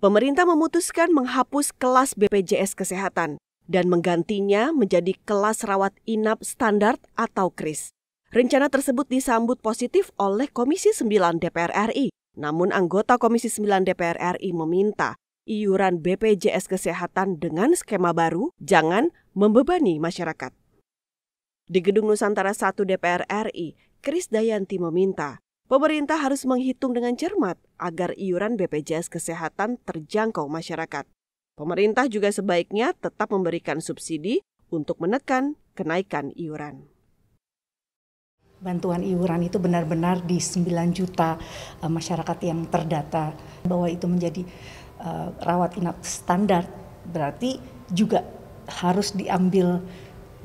pemerintah memutuskan menghapus kelas BPJS Kesehatan dan menggantinya menjadi kelas rawat inap standar atau KRIS. Rencana tersebut disambut positif oleh Komisi 9 DPR RI. Namun anggota Komisi 9 DPR RI meminta iuran BPJS Kesehatan dengan skema baru jangan membebani masyarakat. Di Gedung Nusantara 1 DPR RI, Kris Dayanti meminta Pemerintah harus menghitung dengan cermat agar iuran BPJS Kesehatan terjangkau masyarakat. Pemerintah juga sebaiknya tetap memberikan subsidi untuk menekan kenaikan iuran bantuan iuran itu benar-benar di 9 juta eh, masyarakat yang terdata bahwa itu menjadi eh, rawat inap standar berarti juga harus diambil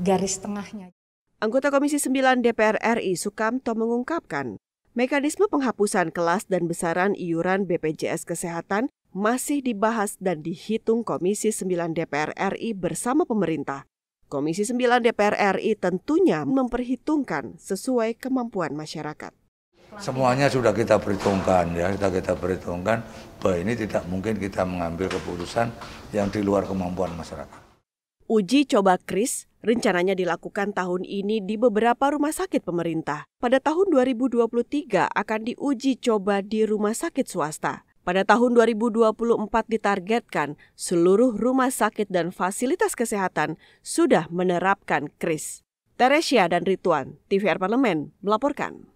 garis tengahnya. Anggota Komisi 9 DPR RI Sukamto mengungkapkan Mekanisme penghapusan kelas dan besaran iuran BPJS Kesehatan masih dibahas dan dihitung Komisi 9 DPR RI bersama pemerintah. Komisi 9 DPR RI tentunya memperhitungkan sesuai kemampuan masyarakat. Semuanya sudah kita perhitungkan ya, sudah kita perhitungkan bahwa ini tidak mungkin kita mengambil keputusan yang di luar kemampuan masyarakat. Uji coba KRIS Rencananya dilakukan tahun ini di beberapa rumah sakit pemerintah. Pada tahun 2023 akan diuji coba di rumah sakit swasta. Pada tahun 2024 ditargetkan seluruh rumah sakit dan fasilitas kesehatan sudah menerapkan KRIS. Teresia dan Rituan, TVR Parlemen melaporkan.